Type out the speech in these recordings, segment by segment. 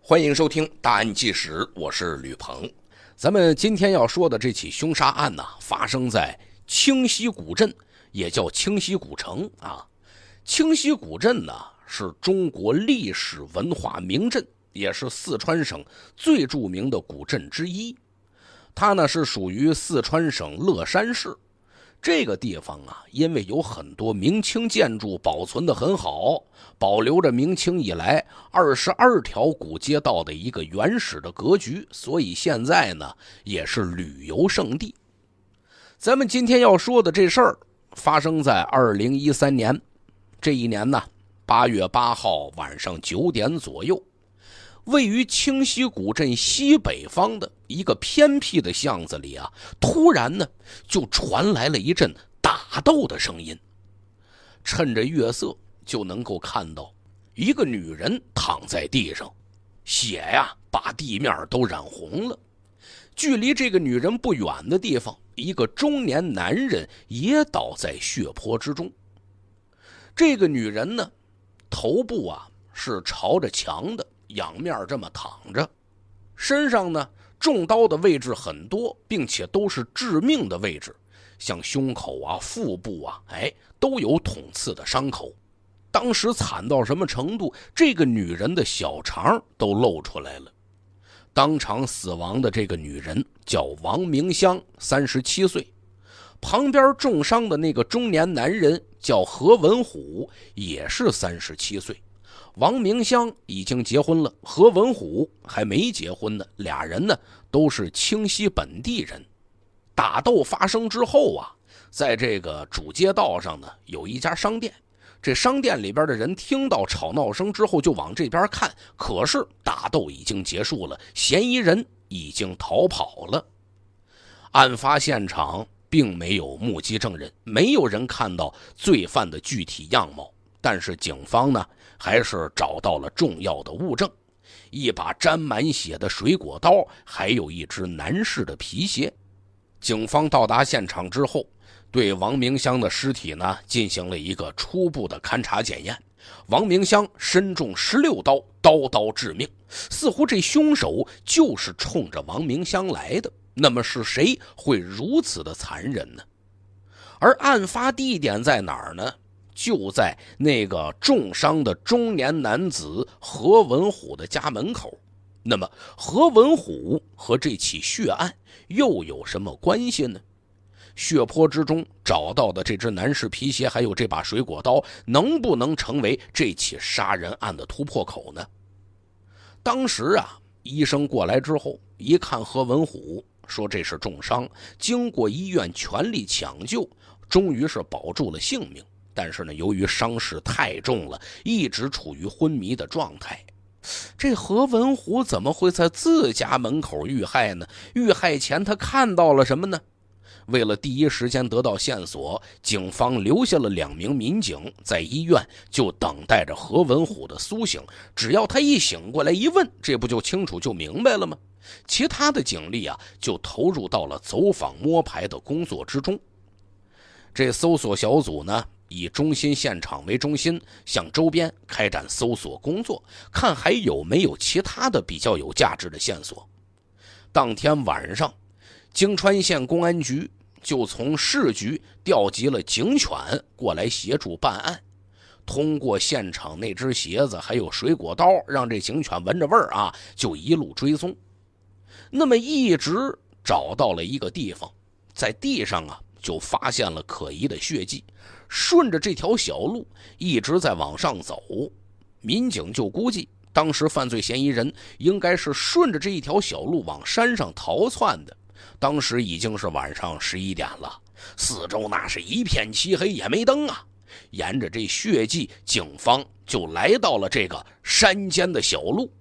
欢迎收听《大案纪实》，我是吕鹏。咱们今天要说的这起凶杀案呢，发生在清溪古镇，也叫清溪古城啊。清溪古镇呢是中国历史文化名镇，也是四川省最著名的古镇之一。它呢是属于四川省乐山市。这个地方啊，因为有很多明清建筑保存的很好，保留着明清以来二十二条古街道的一个原始的格局，所以现在呢也是旅游胜地。咱们今天要说的这事儿，发生在二零一三年，这一年呢，八月八号晚上九点左右。位于清溪古镇西北方的一个偏僻的巷子里啊，突然呢就传来了一阵打斗的声音。趁着月色就能够看到，一个女人躺在地上，血呀把地面都染红了。距离这个女人不远的地方，一个中年男人也倒在血泊之中。这个女人呢，头部啊是朝着墙的。仰面这么躺着，身上呢中刀的位置很多，并且都是致命的位置，像胸口啊、腹部啊，哎，都有捅刺的伤口。当时惨到什么程度？这个女人的小肠都露出来了，当场死亡的这个女人叫王明香，三十七岁。旁边重伤的那个中年男人叫何文虎，也是三十七岁。王明香已经结婚了，何文虎还没结婚呢。俩人呢都是清溪本地人。打斗发生之后啊，在这个主街道上呢有一家商店，这商店里边的人听到吵闹声之后就往这边看。可是打斗已经结束了，嫌疑人已经逃跑了。案发现场并没有目击证人，没有人看到罪犯的具体样貌。但是警方呢？还是找到了重要的物证，一把沾满血的水果刀，还有一只男士的皮鞋。警方到达现场之后，对王明香的尸体呢进行了一个初步的勘查检验。王明香身中十六刀，刀刀致命，似乎这凶手就是冲着王明香来的。那么是谁会如此的残忍呢？而案发地点在哪儿呢？就在那个重伤的中年男子何文虎的家门口，那么何文虎和这起血案又有什么关系呢？血泊之中找到的这只男士皮鞋，还有这把水果刀，能不能成为这起杀人案的突破口呢？当时啊，医生过来之后一看何文虎，说这是重伤，经过医院全力抢救，终于是保住了性命。但是呢，由于伤势太重了，一直处于昏迷的状态。这何文虎怎么会在自家门口遇害呢？遇害前他看到了什么呢？为了第一时间得到线索，警方留下了两名民警在医院，就等待着何文虎的苏醒。只要他一醒过来，一问，这不就清楚、就明白了吗？其他的警力啊，就投入到了走访摸排的工作之中。这搜索小组呢，以中心现场为中心，向周边开展搜索工作，看还有没有其他的比较有价值的线索。当天晚上，京川县公安局就从市局调集了警犬过来协助办案。通过现场那只鞋子还有水果刀，让这警犬闻着味儿啊，就一路追踪。那么一直找到了一个地方，在地上啊。就发现了可疑的血迹，顺着这条小路一直在往上走，民警就估计当时犯罪嫌疑人应该是顺着这一条小路往山上逃窜的。当时已经是晚上十一点了，四周那是一片漆黑，也没灯啊。沿着这血迹，警方就来到了这个山间的小路，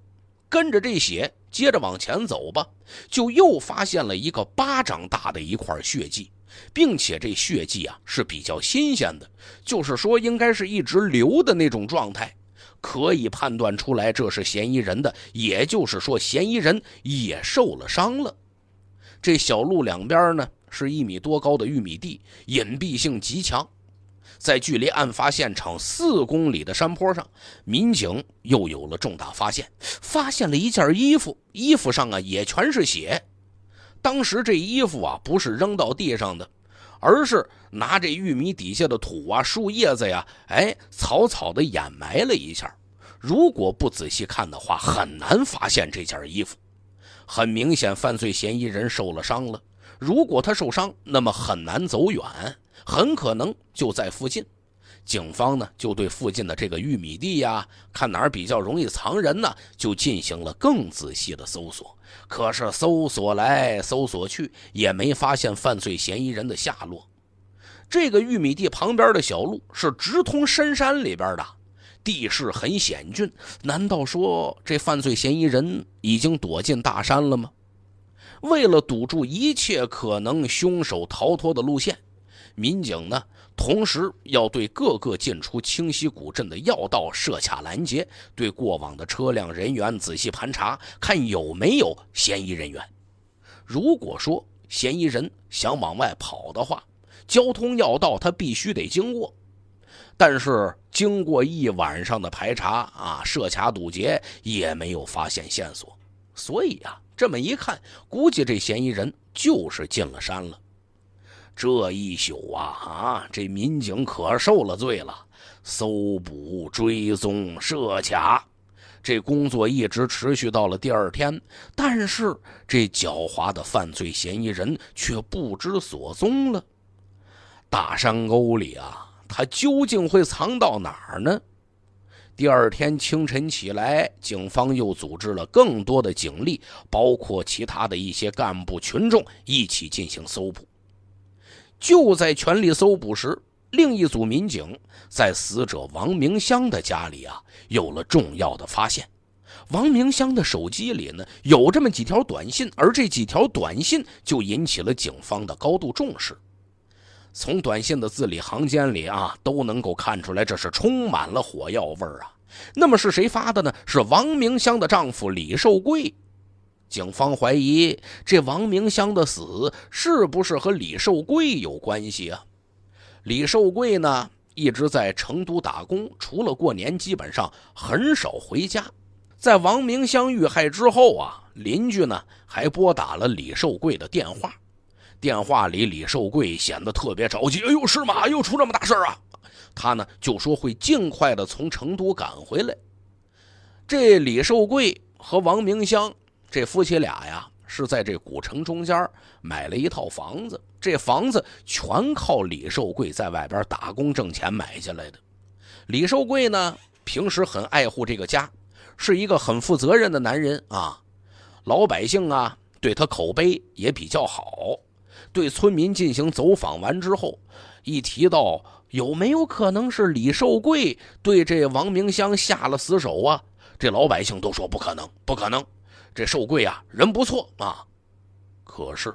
跟着这血接着往前走吧，就又发现了一个巴掌大的一块血迹。并且这血迹啊是比较新鲜的，就是说应该是一直流的那种状态，可以判断出来这是嫌疑人的，也就是说嫌疑人也受了伤了。这小路两边呢是一米多高的玉米地，隐蔽性极强。在距离案发现场四公里的山坡上，民警又有了重大发现，发现了一件衣服，衣服上啊也全是血。当时这衣服啊，不是扔到地上的，而是拿这玉米底下的土啊、树叶子呀，哎，草草的掩埋了一下。如果不仔细看的话，很难发现这件衣服。很明显，犯罪嫌疑人受了伤了。如果他受伤，那么很难走远，很可能就在附近。警方呢，就对附近的这个玉米地呀，看哪儿比较容易藏人呢，就进行了更仔细的搜索。可是搜索来搜索去，也没发现犯罪嫌疑人的下落。这个玉米地旁边的小路是直通深山里边的，地势很险峻。难道说这犯罪嫌疑人已经躲进大山了吗？为了堵住一切可能凶手逃脱的路线。民警呢，同时要对各个进出清溪古镇的要道设卡拦截，对过往的车辆人员仔细盘查，看有没有嫌疑人员。如果说嫌疑人想往外跑的话，交通要道他必须得经过。但是经过一晚上的排查啊，设卡堵截也没有发现线索，所以啊，这么一看，估计这嫌疑人就是进了山了。这一宿啊，啊，这民警可受了罪了，搜捕、追踪、设卡，这工作一直持续到了第二天。但是，这狡猾的犯罪嫌疑人却不知所踪了。大山沟里啊，他究竟会藏到哪儿呢？第二天清晨起来，警方又组织了更多的警力，包括其他的一些干部、群众一起进行搜捕。就在全力搜捕时，另一组民警在死者王明香的家里啊，有了重要的发现。王明香的手机里呢，有这么几条短信，而这几条短信就引起了警方的高度重视。从短信的字里行间里啊，都能够看出来，这是充满了火药味儿啊。那么是谁发的呢？是王明香的丈夫李寿贵。警方怀疑这王明香的死是不是和李寿贵有关系啊？李寿贵呢一直在成都打工，除了过年，基本上很少回家。在王明香遇害之后啊，邻居呢还拨打了李寿贵的电话，电话里李寿贵显得特别着急：“哎呦，是吗？又出这么大事啊！”他呢就说会尽快的从成都赶回来。这李寿贵和王明香。这夫妻俩呀，是在这古城中间买了一套房子。这房子全靠李寿贵在外边打工挣钱买下来的。李寿贵呢，平时很爱护这个家，是一个很负责任的男人啊。老百姓啊，对他口碑也比较好。对村民进行走访完之后，一提到有没有可能是李寿贵对这王明香下了死手啊，这老百姓都说不可能，不可能。这寿贵啊，人不错啊，可是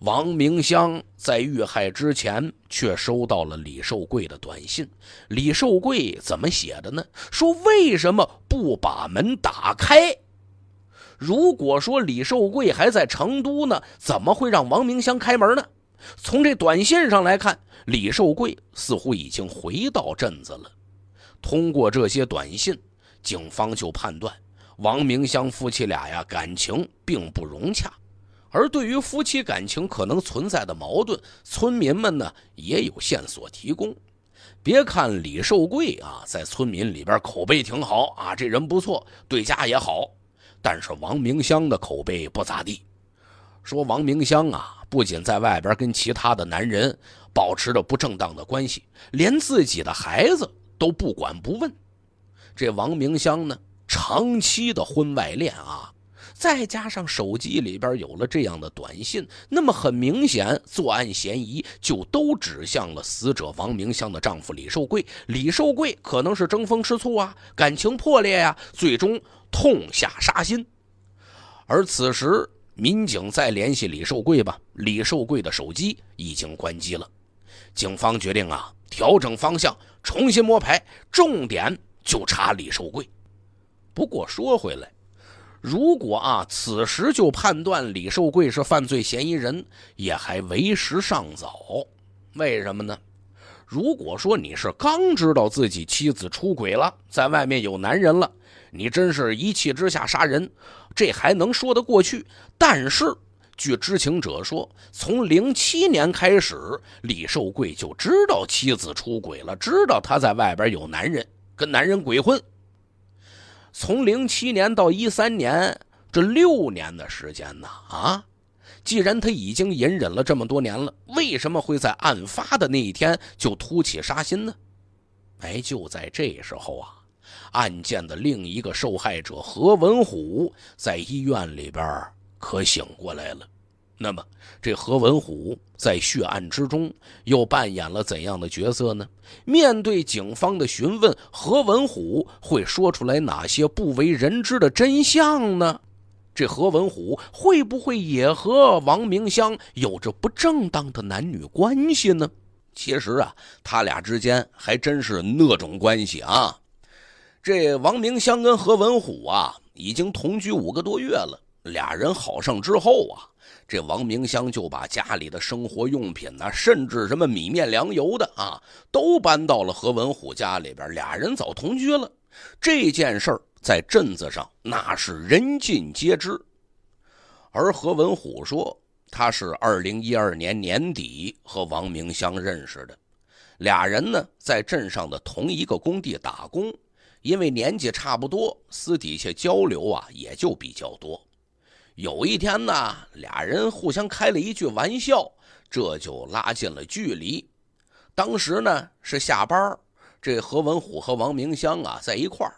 王明香在遇害之前却收到了李寿贵的短信。李寿贵怎么写的呢？说为什么不把门打开？如果说李寿贵还在成都呢，怎么会让王明香开门呢？从这短信上来看，李寿贵似乎已经回到镇子了。通过这些短信，警方就判断。王明香夫妻俩呀，感情并不融洽。而对于夫妻感情可能存在的矛盾，村民们呢也有线索提供。别看李寿贵啊，在村民里边口碑挺好啊，这人不错，对家也好。但是王明香的口碑不咋地。说王明香啊，不仅在外边跟其他的男人保持着不正当的关系，连自己的孩子都不管不问。这王明香呢？长期的婚外恋啊，再加上手机里边有了这样的短信，那么很明显，作案嫌疑就都指向了死者王明香的丈夫李寿贵。李寿贵可能是争风吃醋啊，感情破裂呀，最终痛下杀心。而此时，民警再联系李寿贵吧，李寿贵的手机已经关机了。警方决定啊，调整方向，重新摸排，重点就查李寿贵。不过说回来，如果啊，此时就判断李寿贵是犯罪嫌疑人，也还为时尚早。为什么呢？如果说你是刚知道自己妻子出轨了，在外面有男人了，你真是一气之下杀人，这还能说得过去。但是，据知情者说，从零七年开始，李寿贵就知道妻子出轨了，知道他在外边有男人，跟男人鬼混。从零七年到一三年，这六年的时间呢？啊，既然他已经隐忍了这么多年了，为什么会在案发的那一天就突起杀心呢？哎，就在这时候啊，案件的另一个受害者何文虎在医院里边可醒过来了。那么，这何文虎在血案之中又扮演了怎样的角色呢？面对警方的询问，何文虎会说出来哪些不为人知的真相呢？这何文虎会不会也和王明香有着不正当的男女关系呢？其实啊，他俩之间还真是那种关系啊！这王明香跟何文虎啊，已经同居五个多月了。俩人好上之后啊，这王明香就把家里的生活用品呢，甚至什么米面粮油的啊，都搬到了何文虎家里边。俩人早同居了，这件事儿在镇子上那是人尽皆知。而何文虎说，他是二零一二年年底和王明香认识的，俩人呢在镇上的同一个工地打工，因为年纪差不多，私底下交流啊也就比较多。有一天呢，俩人互相开了一句玩笑，这就拉近了距离。当时呢是下班，这何文虎和王明香啊在一块儿。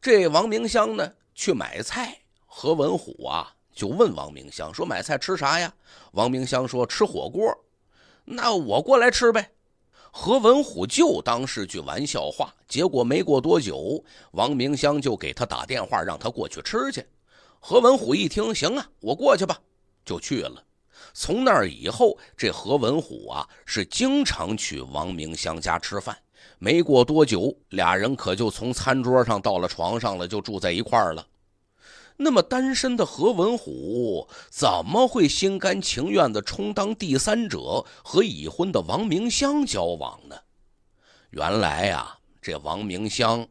这王明香呢去买菜，何文虎啊就问王明香说：“买菜吃啥呀？”王明香说：“吃火锅。”那我过来吃呗。何文虎就当是句玩笑话。结果没过多久，王明香就给他打电话，让他过去吃去。何文虎一听，行啊，我过去吧，就去了。从那儿以后，这何文虎啊是经常去王明香家吃饭。没过多久，俩人可就从餐桌上到了床上了，就住在一块儿了。那么，单身的何文虎怎么会心甘情愿地充当第三者和已婚的王明香交往呢？原来呀，这王明香。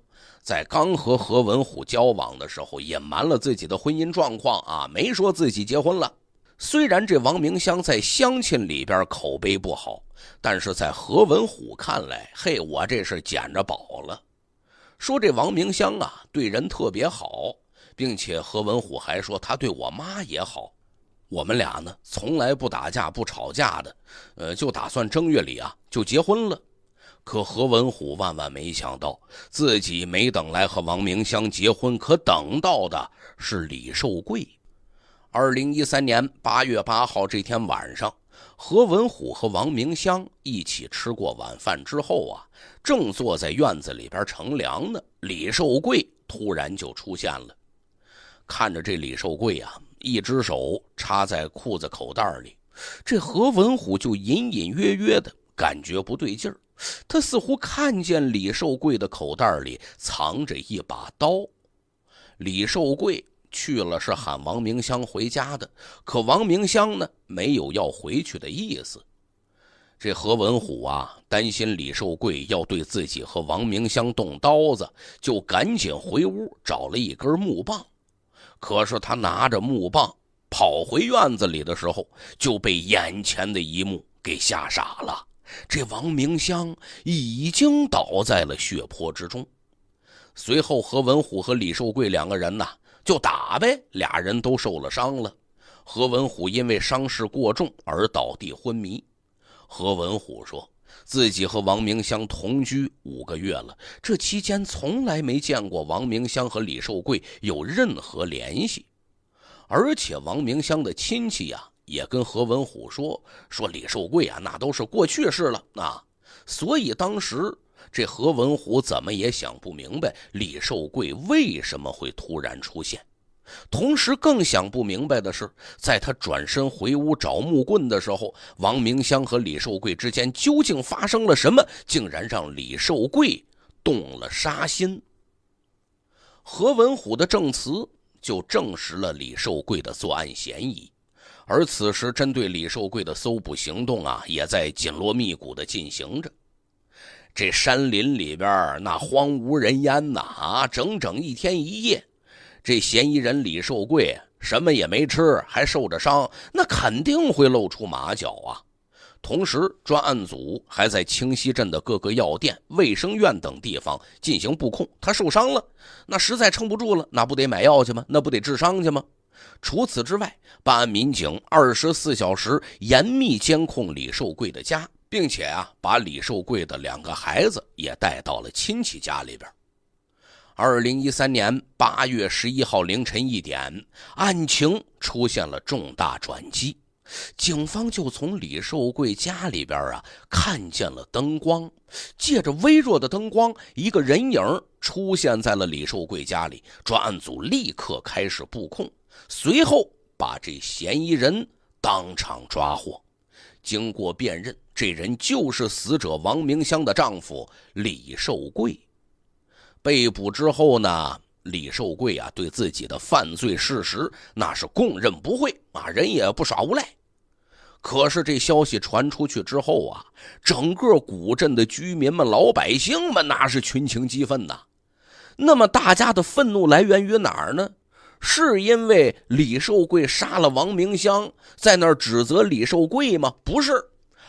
在刚和何文虎交往的时候，隐瞒了自己的婚姻状况啊，没说自己结婚了。虽然这王明香在乡亲里边口碑不好，但是在何文虎看来，嘿，我这是捡着宝了。说这王明香啊，对人特别好，并且何文虎还说他对我妈也好，我们俩呢从来不打架不吵架的，呃，就打算正月里啊就结婚了。可何文虎万万没想到，自己没等来和王明香结婚，可等到的是李寿贵。二零一三年八月八号这天晚上，何文虎和王明香一起吃过晚饭之后啊，正坐在院子里边乘凉呢，李寿贵突然就出现了。看着这李寿贵啊，一只手插在裤子口袋里，这何文虎就隐隐约约的。感觉不对劲儿，他似乎看见李寿贵的口袋里藏着一把刀。李寿贵去了是喊王明香回家的，可王明香呢没有要回去的意思。这何文虎啊担心李寿贵要对自己和王明香动刀子，就赶紧回屋找了一根木棒。可是他拿着木棒跑回院子里的时候，就被眼前的一幕给吓傻了。这王明香已经倒在了血泊之中，随后何文虎和李寿贵两个人呐就打呗，俩人都受了伤了。何文虎因为伤势过重而倒地昏迷。何文虎说自己和王明香同居五个月了，这期间从来没见过王明香和李寿贵有任何联系，而且王明香的亲戚呀。也跟何文虎说说李寿贵啊，那都是过去式了啊。所以当时这何文虎怎么也想不明白李寿贵为什么会突然出现，同时更想不明白的是，在他转身回屋找木棍的时候，王明香和李寿贵之间究竟发生了什么，竟然让李寿贵动了杀心。何文虎的证词就证实了李寿贵的作案嫌疑。而此时，针对李寿贵的搜捕行动啊，也在紧锣密鼓的进行着。这山林里边那荒无人烟呐啊，整整一天一夜，这嫌疑人李寿贵什么也没吃，还受着伤，那肯定会露出马脚啊。同时，专案组还在清溪镇的各个药店、卫生院等地方进行布控。他受伤了，那实在撑不住了，那不得买药去吗？那不得治伤去吗？除此之外，办案民警二十四小时严密监控李寿贵的家，并且啊，把李寿贵的两个孩子也带到了亲戚家里边。二零一三年八月十一号凌晨一点，案情出现了重大转机，警方就从李寿贵家里边啊看见了灯光，借着微弱的灯光，一个人影出现在了李寿贵家里，专案组立刻开始布控。随后把这嫌疑人当场抓获，经过辨认，这人就是死者王明香的丈夫李寿贵。被捕之后呢，李寿贵啊对自己的犯罪事实那是供认不讳啊，人也不耍无赖。可是这消息传出去之后啊，整个古镇的居民们、老百姓们那是群情激愤呐？那么大家的愤怒来源于哪儿呢？是因为李寿贵杀了王明香，在那儿指责李寿贵吗？不是，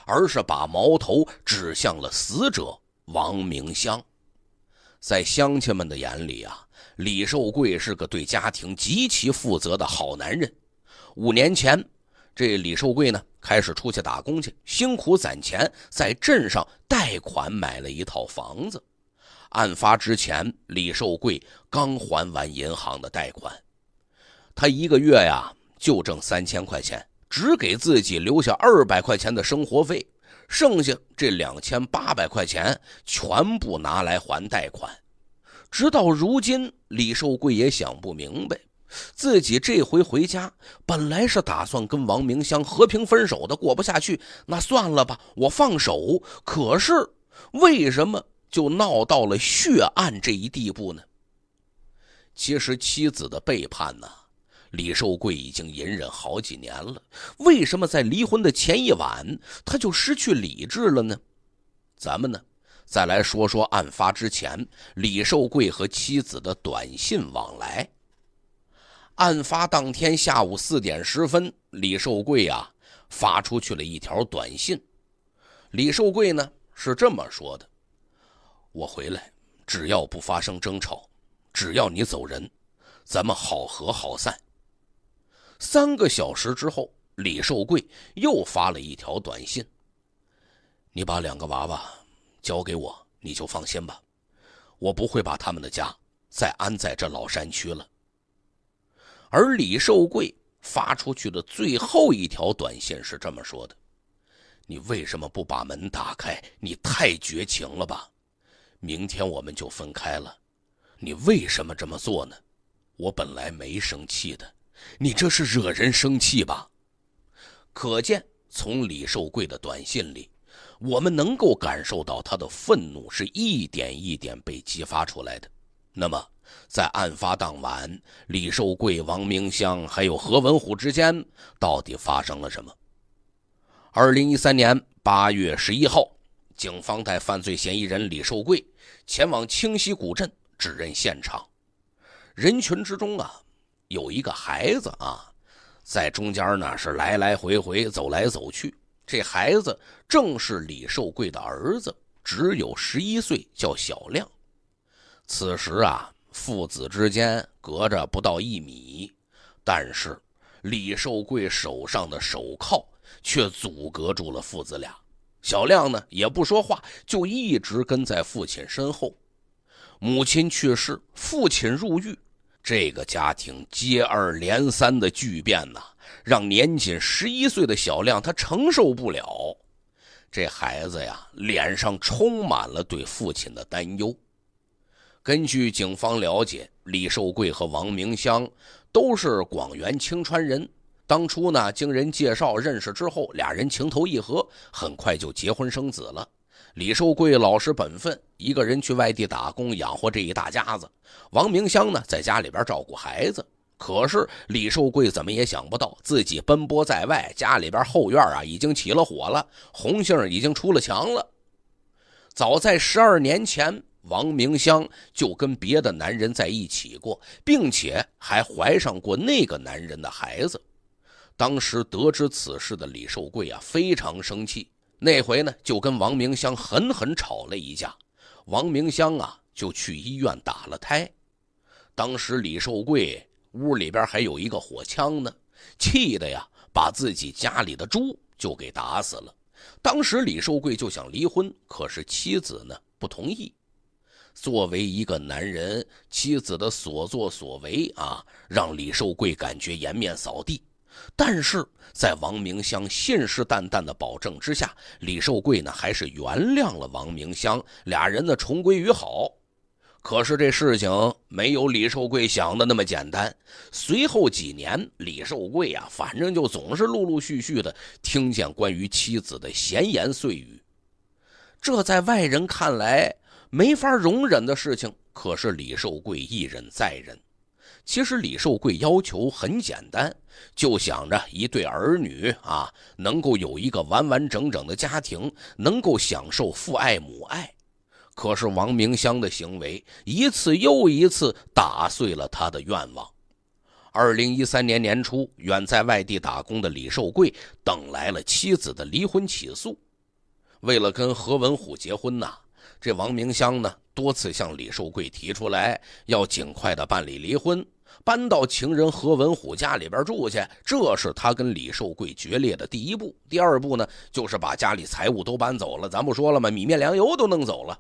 而是把矛头指向了死者王明香。在乡亲们的眼里啊，李寿贵是个对家庭极其负责的好男人。五年前，这李寿贵呢开始出去打工去，辛苦攒钱，在镇上贷款买了一套房子。案发之前，李寿贵刚还完银行的贷款。他一个月呀就挣三千块钱，只给自己留下二百块钱的生活费，剩下这两千八百块钱全部拿来还贷款。直到如今，李寿贵也想不明白，自己这回回家本来是打算跟王明香和平分手的，过不下去那算了吧，我放手。可是为什么就闹到了血案这一地步呢？其实妻子的背叛呢？李寿贵已经隐忍好几年了，为什么在离婚的前一晚他就失去理智了呢？咱们呢，再来说说案发之前李寿贵和妻子的短信往来。案发当天下午四点十分，李寿贵呀发出去了一条短信。李寿贵呢是这么说的：“我回来，只要不发生争吵，只要你走人，咱们好合好散。”三个小时之后，李寿贵又发了一条短信：“你把两个娃娃交给我，你就放心吧，我不会把他们的家再安在这老山区了。”而李寿贵发出去的最后一条短信是这么说的：“你为什么不把门打开？你太绝情了吧！明天我们就分开了，你为什么这么做呢？我本来没生气的。”你这是惹人生气吧？可见，从李寿贵的短信里，我们能够感受到他的愤怒是一点一点被激发出来的。那么，在案发当晚，李寿贵、王明香还有何文虎之间到底发生了什么？二零一三年八月十一号，警方带犯罪嫌疑人李寿贵前往清溪古镇指认现场，人群之中啊。有一个孩子啊，在中间呢，是来来回回走来走去。这孩子正是李寿贵的儿子，只有十一岁，叫小亮。此时啊，父子之间隔着不到一米，但是李寿贵手上的手铐却阻隔住了父子俩。小亮呢也不说话，就一直跟在父亲身后。母亲去世，父亲入狱。这个家庭接二连三的巨变呐，让年仅十一岁的小亮他承受不了。这孩子呀，脸上充满了对父亲的担忧。根据警方了解，李寿贵和王明香都是广元青川人。当初呢，经人介绍认识之后，俩人情投意合，很快就结婚生子了。李寿贵老实本分，一个人去外地打工养活这一大家子。王明香呢，在家里边照顾孩子。可是李寿贵怎么也想不到，自己奔波在外，家里边后院啊已经起了火了，红杏已经出了墙了。早在十二年前，王明香就跟别的男人在一起过，并且还怀上过那个男人的孩子。当时得知此事的李寿贵啊，非常生气。那回呢，就跟王明香狠狠吵了一架，王明香啊就去医院打了胎。当时李寿贵屋里边还有一个火枪呢，气的呀把自己家里的猪就给打死了。当时李寿贵就想离婚，可是妻子呢不同意。作为一个男人，妻子的所作所为啊，让李寿贵感觉颜面扫地。但是在王明香信誓旦旦的保证之下，李寿贵呢还是原谅了王明香，俩人呢重归于好。可是这事情没有李寿贵想的那么简单。随后几年，李寿贵啊，反正就总是陆陆续续的听见关于妻子的闲言碎语。这在外人看来没法容忍的事情，可是李寿贵一忍再忍。其实李寿贵要求很简单，就想着一对儿女啊能够有一个完完整整的家庭，能够享受父爱母爱。可是王明香的行为一次又一次打碎了他的愿望。二零一三年年初，远在外地打工的李寿贵等来了妻子的离婚起诉。为了跟何文虎结婚呐，这王明香呢多次向李寿贵提出来要尽快的办理离婚。搬到情人何文虎家里边住去，这是他跟李寿贵决裂的第一步。第二步呢，就是把家里财物都搬走了，咱不说了嘛，米面粮油都弄走了。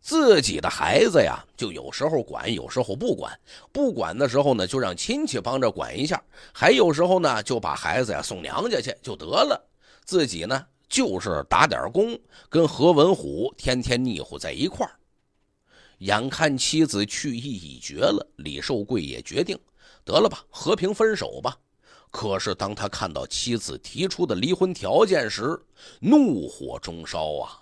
自己的孩子呀，就有时候管，有时候不管。不管的时候呢，就让亲戚帮着管一下。还有时候呢，就把孩子呀送娘家去就得了。自己呢，就是打点工，跟何文虎天天腻乎在一块儿。眼看妻子去意已决了，李寿贵也决定得了吧，和平分手吧。可是当他看到妻子提出的离婚条件时，怒火中烧啊！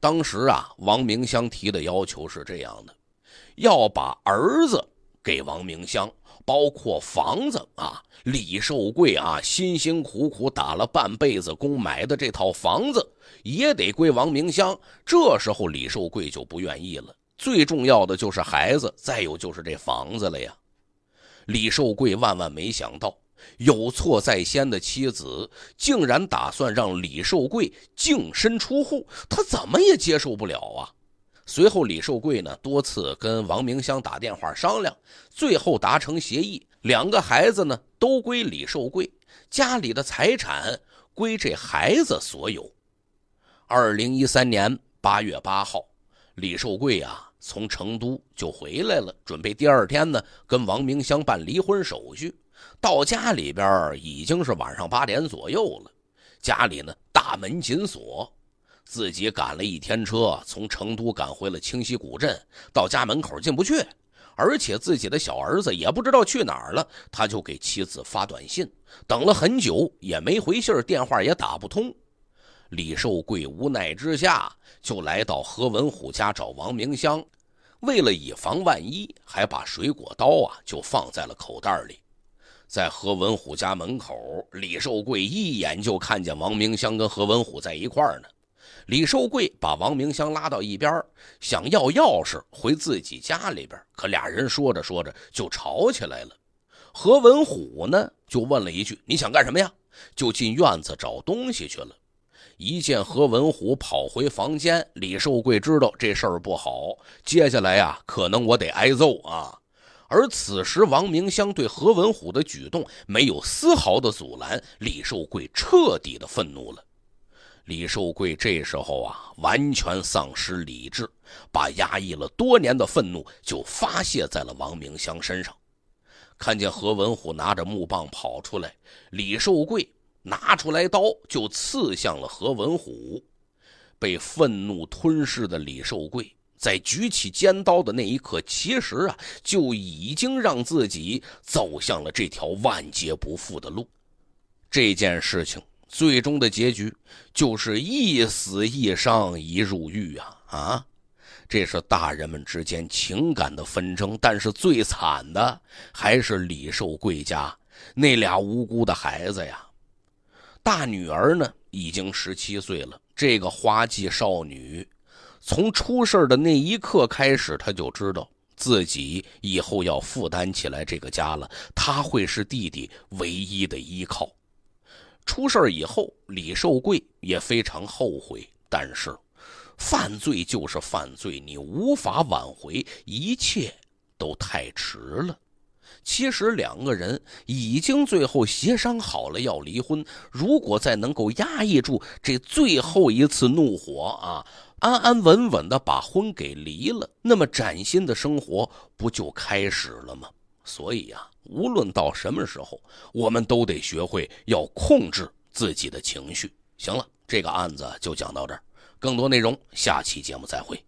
当时啊，王明香提的要求是这样的：要把儿子给王明香，包括房子啊，李寿贵啊，辛辛苦苦打了半辈子工买的这套房子也得归王明香。这时候李寿贵就不愿意了。最重要的就是孩子，再有就是这房子了呀。李寿贵万万没想到，有错在先的妻子竟然打算让李寿贵净身出户，他怎么也接受不了啊。随后，李寿贵呢多次跟王明香打电话商量，最后达成协议：两个孩子呢都归李寿贵，家里的财产归这孩子所有。二零一三年八月八号，李寿贵啊。从成都就回来了，准备第二天呢跟王明香办离婚手续。到家里边已经是晚上八点左右了，家里呢大门紧锁，自己赶了一天车从成都赶回了清溪古镇，到家门口进不去，而且自己的小儿子也不知道去哪儿了，他就给妻子发短信，等了很久也没回信，电话也打不通。李寿贵无奈之下就来到何文虎家找王明香。为了以防万一，还把水果刀啊就放在了口袋里。在何文虎家门口，李寿贵一眼就看见王明香跟何文虎在一块儿呢。李寿贵把王明香拉到一边，想要钥匙回自己家里边。可俩人说着说着就吵起来了。何文虎呢就问了一句：“你想干什么呀？”就进院子找东西去了。一见何文虎跑回房间，李寿贵知道这事儿不好。接下来呀，可能我得挨揍啊。而此时，王明香对何文虎的举动没有丝毫的阻拦，李寿贵彻底的愤怒了。李寿贵这时候啊，完全丧失理智，把压抑了多年的愤怒就发泄在了王明香身上。看见何文虎拿着木棒跑出来，李寿贵。拿出来刀就刺向了何文虎，被愤怒吞噬的李寿贵，在举起尖刀的那一刻，其实啊就已经让自己走向了这条万劫不复的路。这件事情最终的结局就是一死一伤一入狱啊啊！这是大人们之间情感的纷争，但是最惨的还是李寿贵家那俩无辜的孩子呀。大女儿呢，已经十七岁了。这个花季少女，从出事的那一刻开始，她就知道自己以后要负担起来这个家了。她会是弟弟唯一的依靠。出事以后，李寿贵也非常后悔，但是，犯罪就是犯罪，你无法挽回，一切都太迟了。其实两个人已经最后协商好了要离婚，如果再能够压抑住这最后一次怒火啊，安安稳稳的把婚给离了，那么崭新的生活不就开始了吗？所以啊，无论到什么时候，我们都得学会要控制自己的情绪。行了，这个案子就讲到这儿，更多内容下期节目再会。